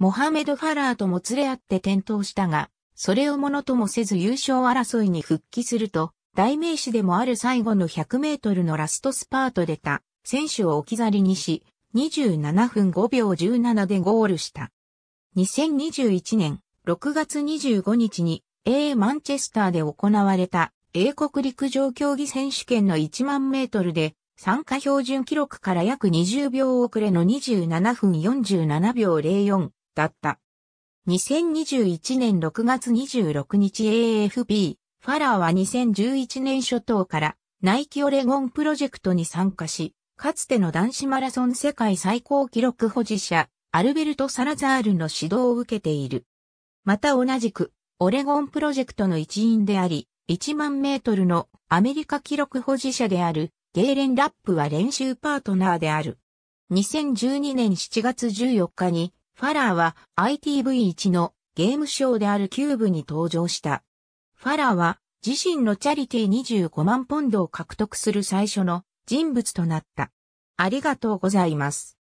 モハメド・ファラーともつれ合って転倒したが、それをものともせず優勝争いに復帰すると、代名詞でもある最後の100メートルのラストスパートでた、選手を置き去りにし、27分5秒17でゴールした。2021年6月25日に A マンチェスターで行われた英国陸上競技選手権の1万メートルで参加標準記録から約20秒遅れの27分47秒04だった。2021年6月26日 AFP、ファラーは2011年初頭からナイキオレゴンプロジェクトに参加し、かつての男子マラソン世界最高記録保持者、アルベルト・サラザールの指導を受けている。また同じく、オレゴンプロジェクトの一員であり、1万メートルのアメリカ記録保持者であるゲーレン・ラップは練習パートナーである。2012年7月14日にファラーは ITV1 のゲームショーであるキューブに登場した。ファラーは自身のチャリティ25万ポンドを獲得する最初の人物となった。ありがとうございます。